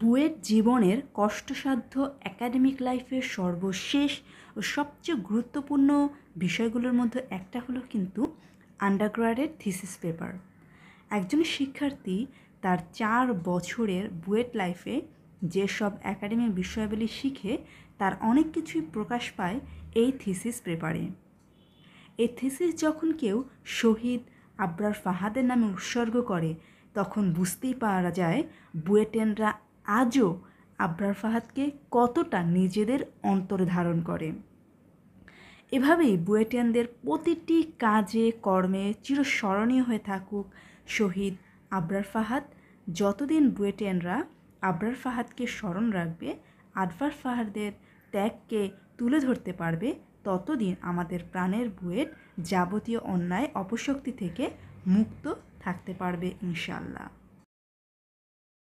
বুয়েট জীবনের কষ্টসাধ্য অ্যাকাডেমিক লাইফের সর্বশেষ ও সবচেয়ে গুরুত্বপূর্ণ বিষয়গুলোর মধ্যে একটা হলো কিন্তু আন্ডারগ্রাডের থিসিস পেপার একজন শিক্ষার্থী তার চার বছরের বুয়েট লাইফে যেসব একাডেমিক বিষয়াবলী শিখে তার অনেক কিছুই প্রকাশ পায় এই থিসিস পেপারে এই থিসিস যখন কেউ শহীদ আবরার ফাহাদের নামে উৎসর্গ করে তখন বুঝতেই পারা যায় বুয়েটেনরা আজও আব্রার ফাহাদকে কতটা নিজেদের অন্তরে ধারণ করে এভাবেই বুয়েটিয়ানদের প্রতিটি কাজে কর্মে চিরস্মরণীয় হয়ে থাকুক শহীদ আব্রার ফাহাদ যতদিন বুয়েটিয়ানরা আব্রার ফাহাদকে স্মরণ রাখবে আব্রার ফাহাদের ত্যাগকে তুলে ধরতে পারবে ততদিন আমাদের প্রাণের বুয়েট যাবতীয় অন্যায় অপশক্তি থেকে মুক্ত থাকতে পারবে ইনশাল্লাহ